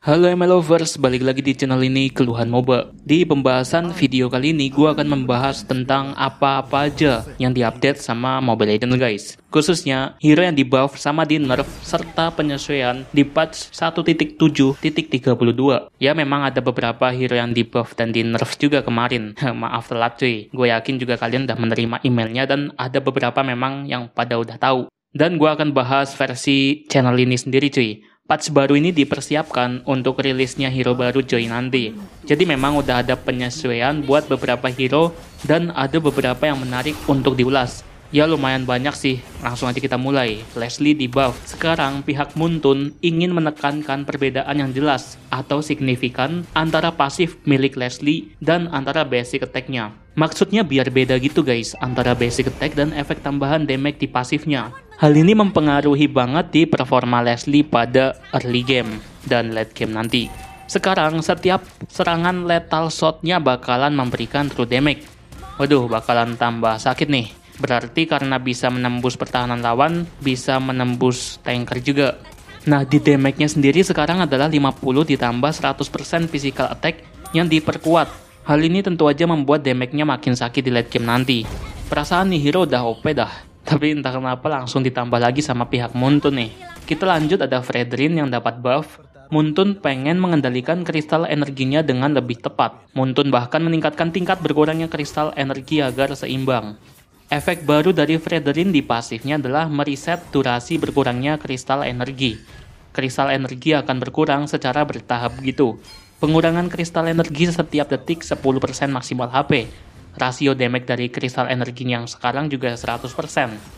Halo ML Lovers, balik lagi di channel ini Keluhan Moba. Di pembahasan video kali ini, gue akan membahas tentang apa-apa aja yang diupdate sama Mobile Legends guys. Khususnya, hero yang dibuff sama di nerf, serta penyesuaian di patch 1.7.32. Ya memang ada beberapa hero yang dibuff dan di nerf juga kemarin. Maaf telat cuy, gue yakin juga kalian udah menerima emailnya dan ada beberapa memang yang pada udah tahu. Dan gue akan bahas versi channel ini sendiri cuy patch baru ini dipersiapkan untuk rilisnya hero baru Joy nanti. Jadi memang udah ada penyesuaian buat beberapa hero dan ada beberapa yang menarik untuk diulas. Ya lumayan banyak sih, langsung aja kita mulai. Leslie di buff. Sekarang pihak Muntun ingin menekankan perbedaan yang jelas atau signifikan antara pasif milik Leslie dan antara basic attack-nya. Maksudnya biar beda gitu guys, antara basic attack dan efek tambahan damage di pasifnya. Hal ini mempengaruhi banget di performa Leslie pada early game dan late game nanti. Sekarang setiap serangan lethal shotnya bakalan memberikan true damage. Waduh, bakalan tambah sakit nih. Berarti karena bisa menembus pertahanan lawan, bisa menembus tanker juga. Nah, di damage-nya sendiri sekarang adalah 50 ditambah 100% physical attack yang diperkuat. Hal ini tentu aja membuat damage-nya makin sakit di late game nanti. Perasaan nih hero udah OP dah. Tapi entah kenapa langsung ditambah lagi sama pihak Muntun nih. Kita lanjut ada Fredrin yang dapat buff. Muntun pengen mengendalikan kristal energinya dengan lebih tepat. Muntun bahkan meningkatkan tingkat berkurangnya kristal energi agar seimbang. Efek baru dari Frederin di pasifnya adalah mereset durasi berkurangnya kristal energi. Kristal energi akan berkurang secara bertahap gitu. Pengurangan kristal energi setiap detik 10% maksimal HP, Rasio damage dari kristal energi yang sekarang juga 100%.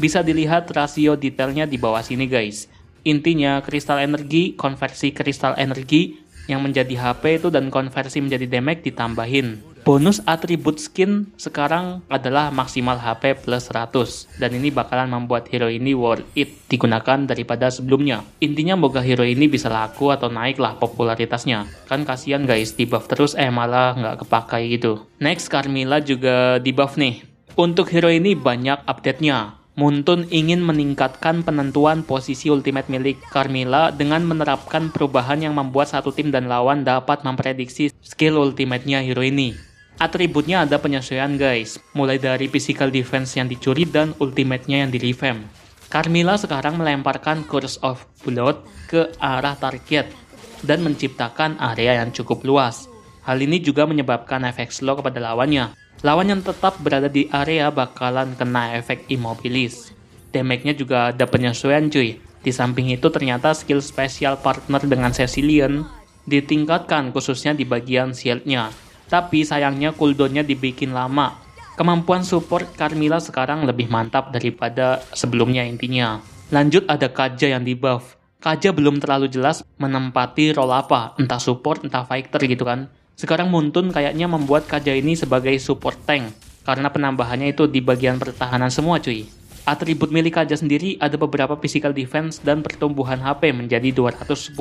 Bisa dilihat rasio detailnya di bawah sini guys. Intinya kristal energi, konversi kristal energi yang menjadi HP itu dan konversi menjadi damage ditambahin. Bonus atribut skin sekarang adalah maksimal HP plus 100 dan ini bakalan membuat hero ini worth it digunakan daripada sebelumnya. Intinya moga hero ini bisa laku atau naiklah popularitasnya. Kan kasihan guys di terus eh malah nggak kepakai gitu. Next Carmilla juga di nih. Untuk hero ini banyak update-nya. Muntun ingin meningkatkan penentuan posisi ultimate milik Carmilla dengan menerapkan perubahan yang membuat satu tim dan lawan dapat memprediksi skill ultimate-nya hero ini. Atributnya ada penyesuaian guys, mulai dari physical defense yang dicuri dan ultimate-nya yang di revamp. Carmilla sekarang melemparkan Curse of Blood ke arah target dan menciptakan area yang cukup luas. Hal ini juga menyebabkan efek slow kepada lawannya. Lawan yang tetap berada di area bakalan kena efek immobilis. Damage-nya juga ada penyesuaian cuy. Di samping itu ternyata skill spesial partner dengan Cecilian ditingkatkan khususnya di bagian shield-nya. Tapi sayangnya cooldownnya dibikin lama. Kemampuan support Carmilla sekarang lebih mantap daripada sebelumnya intinya. Lanjut ada Kaja yang dibuff. Kaja belum terlalu jelas menempati role apa, entah support, entah fighter gitu kan. Sekarang Muntun kayaknya membuat Kaja ini sebagai support tank, karena penambahannya itu di bagian pertahanan semua cuy. Atribut milik Kaja sendiri ada beberapa physical defense dan pertumbuhan HP menjadi 210.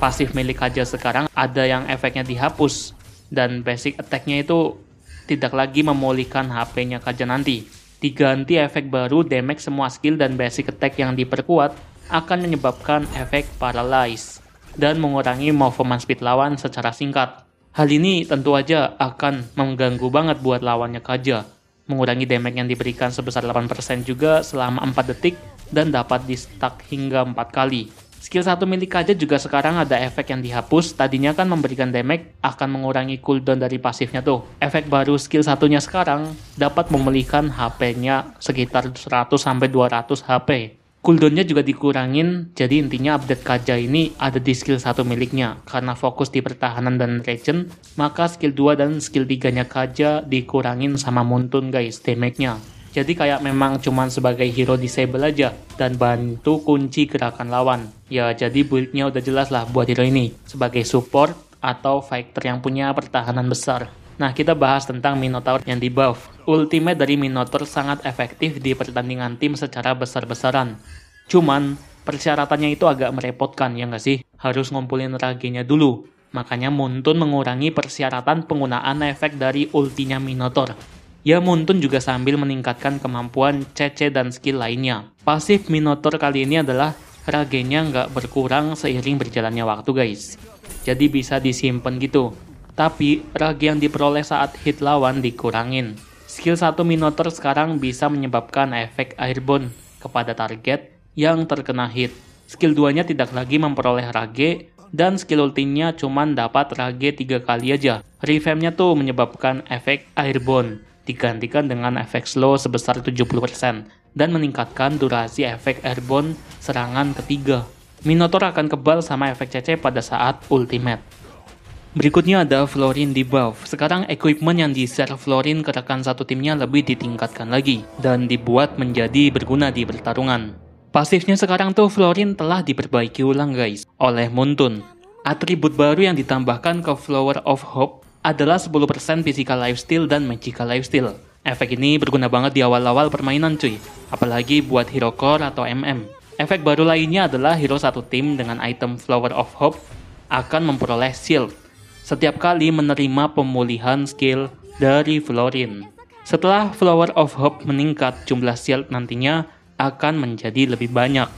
Pasif milik Kaja sekarang ada yang efeknya dihapus, dan basic attack-nya itu tidak lagi memulihkan HP-nya nanti. Diganti efek baru damage semua skill dan basic attack yang diperkuat akan menyebabkan efek paralyze dan mengurangi movement speed lawan secara singkat. Hal ini tentu aja akan mengganggu banget buat lawannya Kaja. Mengurangi damage yang diberikan sebesar 8% juga selama 4 detik dan dapat di-stuck hingga 4 kali. Skill 1 milik Kaja juga sekarang ada efek yang dihapus, tadinya kan memberikan damage akan mengurangi cooldown dari pasifnya tuh. Efek baru skill satunya sekarang dapat memulihkan HP-nya sekitar 100 200 HP. Cooldownnya juga dikurangin, jadi intinya update Kaja ini ada di skill 1 miliknya. Karena fokus di pertahanan dan regen, maka skill 2 dan skill 3-nya Kaja dikurangin sama Muntun guys, damage-nya. Jadi kayak memang cuman sebagai hero disable aja dan bantu kunci gerakan lawan. Ya jadi buildnya udah jelas lah buat hero ini sebagai support atau fighter yang punya pertahanan besar. Nah, kita bahas tentang Minotaur yang di buff. Ultimate dari Minotaur sangat efektif di pertandingan tim secara besar-besaran. Cuman, persyaratannya itu agak merepotkan, ya nggak sih? Harus ngumpulin raginya dulu. Makanya Muntun mengurangi persyaratan penggunaan efek dari ultinya Minotaur. Ia muntun juga sambil meningkatkan kemampuan CC dan skill lainnya. Pasif Minotaur kali ini adalah ragenya nggak berkurang seiring berjalannya waktu guys. Jadi bisa disimpan gitu. Tapi rage yang diperoleh saat hit lawan dikurangin. Skill 1 Minotaur sekarang bisa menyebabkan efek airborne kepada target yang terkena hit. Skill 2-nya tidak lagi memperoleh rage dan skill ultinya cuma dapat rage 3 kali aja. Revampnya tuh menyebabkan efek airborne digantikan dengan efek slow sebesar 70% dan meningkatkan durasi efek airborne serangan ketiga. Minotaur akan kebal sama efek CC pada saat ultimate. Berikutnya ada Florin debuff. Sekarang equipment yang di-share Florin ke rekan satu timnya lebih ditingkatkan lagi dan dibuat menjadi berguna di pertarungan. Pasifnya sekarang tuh Florin telah diperbaiki ulang guys oleh Muntun. Atribut baru yang ditambahkan ke Flower of Hope adalah 10% physical lifesteal dan magical lifesteal. Efek ini berguna banget di awal-awal permainan cuy, apalagi buat hero core atau MM. Efek baru lainnya adalah hero satu tim dengan item Flower of Hope akan memperoleh shield setiap kali menerima pemulihan skill dari Florin. Setelah Flower of Hope meningkat, jumlah shield nantinya akan menjadi lebih banyak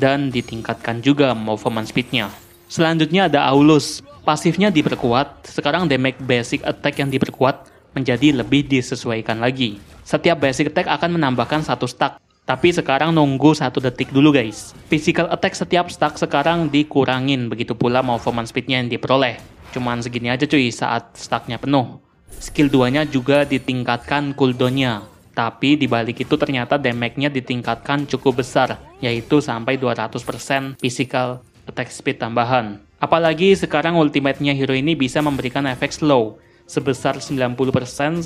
dan ditingkatkan juga movement speednya. Selanjutnya ada Aulus, pasifnya diperkuat, sekarang damage basic attack yang diperkuat menjadi lebih disesuaikan lagi. Setiap basic attack akan menambahkan satu stack, tapi sekarang nunggu satu detik dulu guys. Physical attack setiap stack sekarang dikurangin, begitu pula movement speednya yang diperoleh. Cuman segini aja cuy saat stacknya penuh. Skill 2-nya juga ditingkatkan cooldownnya, tapi dibalik itu ternyata damage-nya ditingkatkan cukup besar, yaitu sampai 200% physical attack speed tambahan. Apalagi sekarang ultimate-nya hero ini bisa memberikan efek slow sebesar 90%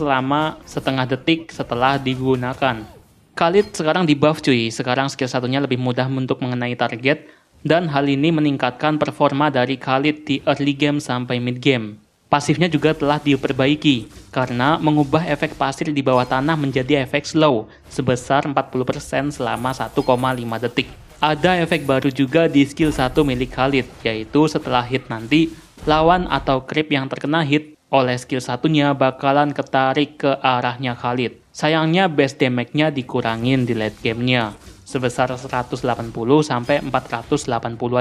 selama setengah detik setelah digunakan. Khalid sekarang di buff cuy, sekarang skill satunya lebih mudah untuk mengenai target dan hal ini meningkatkan performa dari Khalid di early game sampai mid game. Pasifnya juga telah diperbaiki karena mengubah efek pasir di bawah tanah menjadi efek slow sebesar 40% selama 1,5 detik. Ada efek baru juga di skill 1 milik Khalid, yaitu setelah hit nanti, lawan atau creep yang terkena hit oleh skill satunya bakalan ketarik ke arahnya Khalid. Sayangnya base damage-nya dikurangin di late game-nya, sebesar 180 480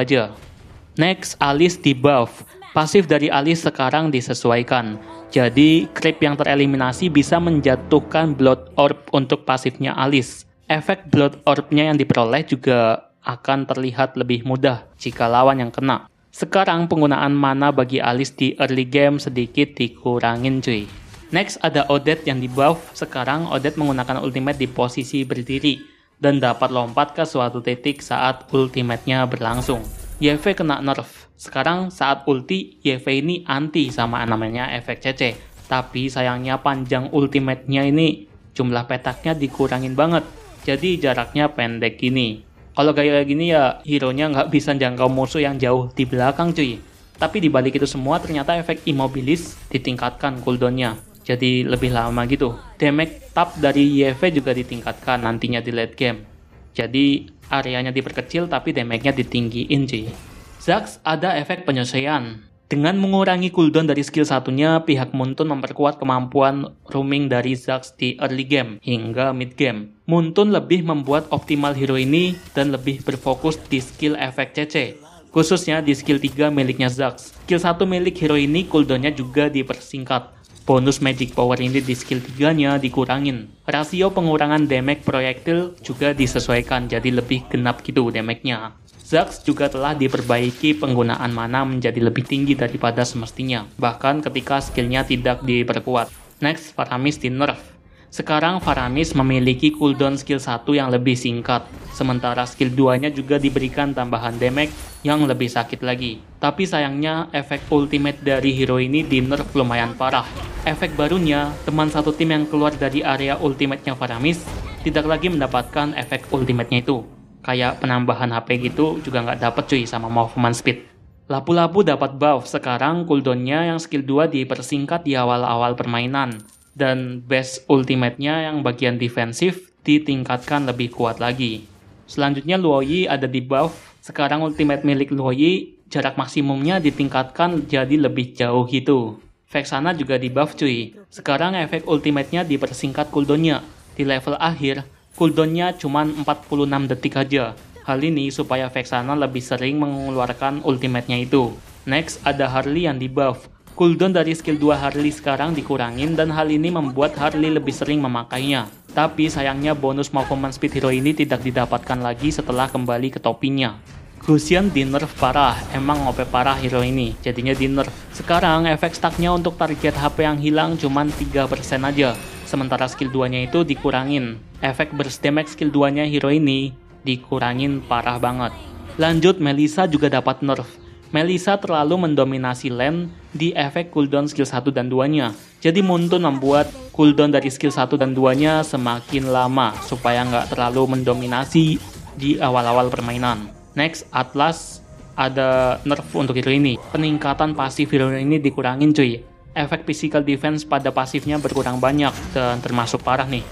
aja. Next, Alice di buff. Pasif dari Alice sekarang disesuaikan. Jadi, creep yang tereliminasi bisa menjatuhkan Blood Orb untuk pasifnya Alice. Efek blood Orb-nya yang diperoleh juga akan terlihat lebih mudah jika lawan yang kena. Sekarang penggunaan mana bagi Alice di early game sedikit dikurangin cuy. Next ada Odette yang di buff. Sekarang Odette menggunakan ultimate di posisi berdiri dan dapat lompat ke suatu titik saat ultimate-nya berlangsung. YV kena nerf. Sekarang saat ulti, YV ini anti sama namanya efek CC. Tapi sayangnya panjang ultimate-nya ini jumlah petaknya dikurangin banget jadi jaraknya pendek gini. Kalau gaya gini ya hero-nya nggak bisa jangkau musuh yang jauh di belakang cuy. Tapi dibalik itu semua ternyata efek immobilis ditingkatkan cooldownnya. Jadi lebih lama gitu. Damage tap dari YV e juga ditingkatkan nantinya di late game. Jadi areanya diperkecil tapi damage-nya ditinggiin cuy. Zax ada efek penyesuaian. Dengan mengurangi cooldown dari skill satunya, pihak Muntun memperkuat kemampuan roaming dari Zax di early game hingga mid game. Muntun lebih membuat optimal hero ini dan lebih berfokus di skill efek CC, khususnya di skill 3 miliknya Zax. Skill 1 milik hero ini cooldownnya juga dipersingkat, Bonus magic power ini di skill 3-nya dikurangin. Rasio pengurangan damage proyektil juga disesuaikan jadi lebih genap gitu damage-nya. Zax juga telah diperbaiki penggunaan mana menjadi lebih tinggi daripada semestinya, bahkan ketika skillnya tidak diperkuat. Next, Faramis di nerf. Sekarang Faramis memiliki cooldown skill 1 yang lebih singkat, sementara skill 2-nya juga diberikan tambahan damage yang lebih sakit lagi. Tapi sayangnya, efek ultimate dari hero ini di nerf lumayan parah. Efek barunya, teman satu tim yang keluar dari area ultimate-nya Faramis tidak lagi mendapatkan efek ultimate-nya itu kayak penambahan HP gitu juga nggak dapet cuy sama movement speed. Lapu-lapu dapat buff sekarang cooldownnya yang skill 2 dipersingkat di awal-awal permainan. Dan base ultimate-nya yang bagian defensif ditingkatkan lebih kuat lagi. Selanjutnya Luoyi ada di buff, sekarang ultimate milik Luoyi jarak maksimumnya ditingkatkan jadi lebih jauh gitu. Vexana juga di buff cuy, sekarang efek ultimate-nya dipersingkat cooldownnya. Di level akhir, Cooldownnya cuma 46 detik aja. Hal ini supaya Vexana lebih sering mengeluarkan ultimate-nya itu. Next, ada Harley yang dibuff. Cooldown dari skill 2 Harley sekarang dikurangin dan hal ini membuat Harley lebih sering memakainya. Tapi sayangnya bonus movement speed hero ini tidak didapatkan lagi setelah kembali ke topinya. Crucian di nerf parah, emang ngope parah hero ini, jadinya di nerf. Sekarang efek stacknya untuk target HP yang hilang cuma 3% aja, Sementara skill 2-nya itu dikurangin. Efek burst damage skill 2-nya hero ini dikurangin parah banget. Lanjut, Melisa juga dapat nerf. Melisa terlalu mendominasi lane di efek cooldown skill 1 dan 2-nya. Jadi Muntun membuat cooldown dari skill 1 dan 2-nya semakin lama supaya nggak terlalu mendominasi di awal-awal permainan. Next, Atlas ada nerf untuk hero ini. Peningkatan pasif hero ini dikurangin cuy efek physical defense pada pasifnya berkurang banyak dan termasuk parah nih.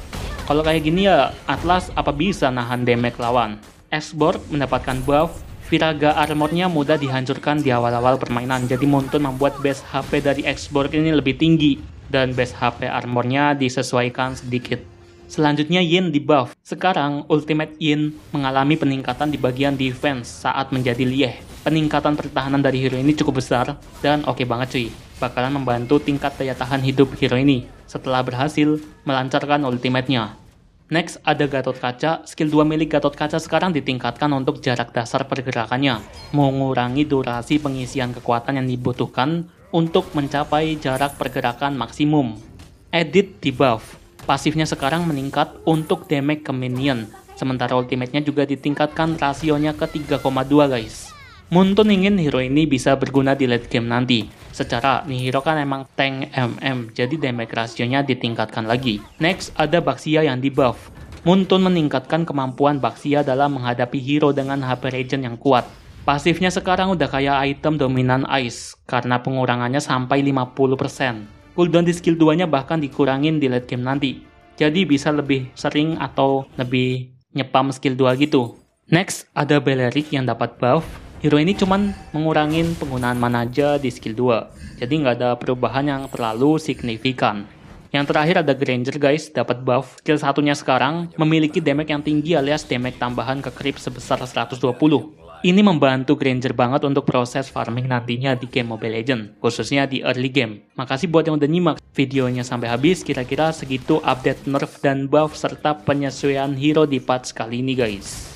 Kalau kayak gini ya Atlas apa bisa nahan damage lawan. Esborg mendapatkan buff Viraga armornya mudah dihancurkan di awal-awal permainan, jadi Monton membuat base HP dari Xborg ini lebih tinggi, dan base HP armornya disesuaikan sedikit. Selanjutnya Yin di buff. Sekarang Ultimate Yin mengalami peningkatan di bagian defense saat menjadi Lieh. Peningkatan pertahanan dari hero ini cukup besar dan oke okay banget cuy bakalan membantu tingkat daya tahan hidup hero ini setelah berhasil melancarkan ultimate-nya. Next, ada Gatot Kaca. Skill 2 milik Gatot Kaca sekarang ditingkatkan untuk jarak dasar pergerakannya, mengurangi durasi pengisian kekuatan yang dibutuhkan untuk mencapai jarak pergerakan maksimum. Edit debuff. Pasifnya sekarang meningkat untuk damage ke minion, sementara ultimate-nya juga ditingkatkan rasionya ke 3,2 guys. Muntun ingin hero ini bisa berguna di late game nanti. Secara, Nihiro kan emang tank MM, jadi damage rasionya ditingkatkan lagi. Next, ada Baxia yang di-buff. Muntun meningkatkan kemampuan Baxia dalam menghadapi hero dengan HP Regen yang kuat. Pasifnya sekarang udah kayak item dominan Ice, karena pengurangannya sampai 50%. Cooldown di skill 2-nya bahkan dikurangin di late game nanti. Jadi bisa lebih sering atau lebih nyepam skill 2 gitu. Next, ada Belerik yang dapat buff Hero ini cuman mengurangin penggunaan mana aja di skill 2, jadi nggak ada perubahan yang terlalu signifikan. Yang terakhir ada Granger guys, dapat buff. Skill satunya sekarang memiliki damage yang tinggi alias damage tambahan ke creep sebesar 120. Ini membantu Granger banget untuk proses farming nantinya di game Mobile Legends, khususnya di early game. Makasih buat yang udah nyimak videonya sampai habis, kira-kira segitu update nerf dan buff serta penyesuaian hero di patch kali ini guys.